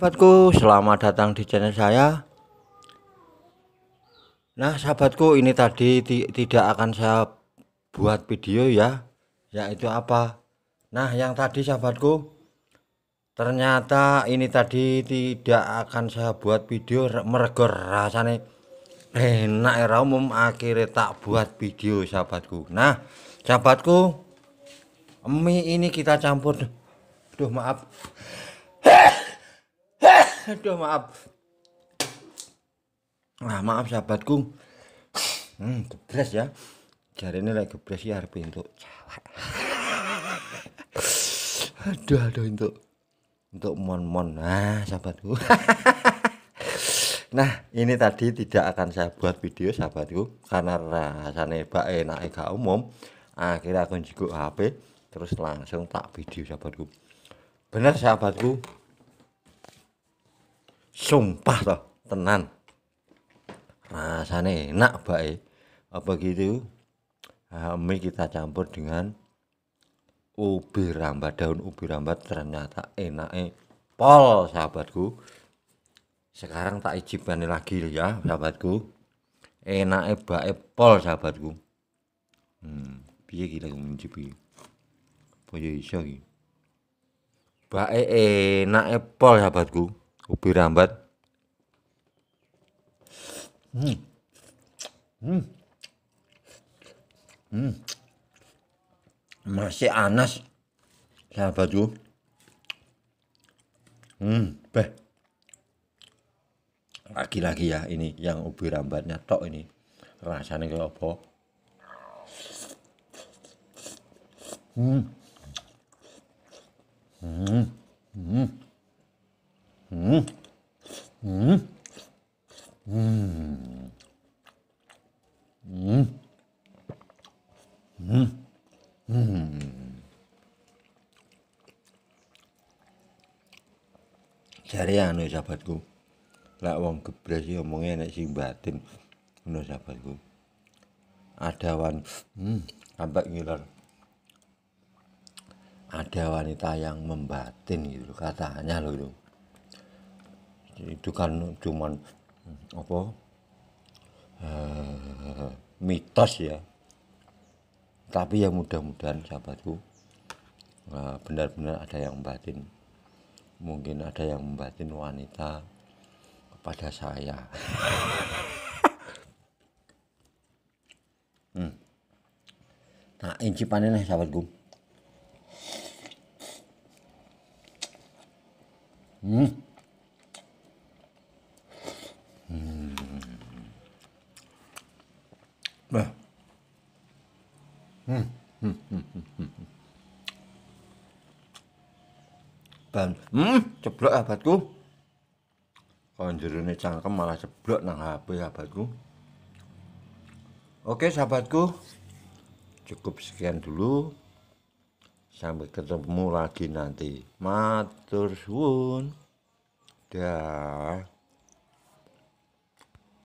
Sahabatku, selamat datang di channel saya. Nah, sahabatku, ini tadi tidak akan saya buat video ya. Yaitu apa? Nah, yang tadi sahabatku, ternyata ini tadi tidak akan saya buat video merger rasanya enak era umum akhirnya tak buat video sahabatku. Nah, sahabatku, mie ini kita campur. Duh, maaf aduh maaf nah maaf sahabatku hmm gebres ya jari ini lagi gebres ya harus untuk cewek aduh aduh untuk untuk mon mon nah sahabatku nah ini tadi tidak akan saya buat video sahabatku karena rasanya bak enak gak umum akhirnya aku juga HP terus langsung tak video sahabatku benar sahabatku sumpah toh tenan rasanya enak baik e. apa gitu kami ah, kita campur dengan ubi rambat daun ubi rambat ternyata enak eh pol sahabatku sekarang tak ijibani lagi ya sahabatku enak eh baik e, pol sahabatku hmm piye kita mencicipi, boleh iso iki baik e, enak eh pol sahabatku ubi rambat Hmm. Hmm. Hmm. Masih anas sahabatku. Hmm, beh. Lagi-lagi ya ini yang ubi rambatnya tok ini. Rasanya kayak apa? Hmm. Hmm. Hmm. Hmm. Hmm. hmm. うんうん。Cari hmm. anu sahabatku. Lak wong gebres iki ya omonge enek sing batin. Ngono sahabatku. Ada wan hmm, sampai ngiler. Ada wanita yang membatin gitu katanya loh itu. Itu kan cuman hmm, apa? Uh, mitos ya tapi ya mudah-mudahan sahabatku eh, benar-benar ada yang batin mungkin ada yang membatin wanita kepada saya hmm. nah inci panen ya sahabatku hmm. hmm. Nah. Ban, hmm, ceblok abadku. Kalau jerone cangkem malah ceblok nang HP abadku. Oke sahabatku, cukup sekian dulu. Sampai ketemu lagi nanti. Matur suwun. Dah.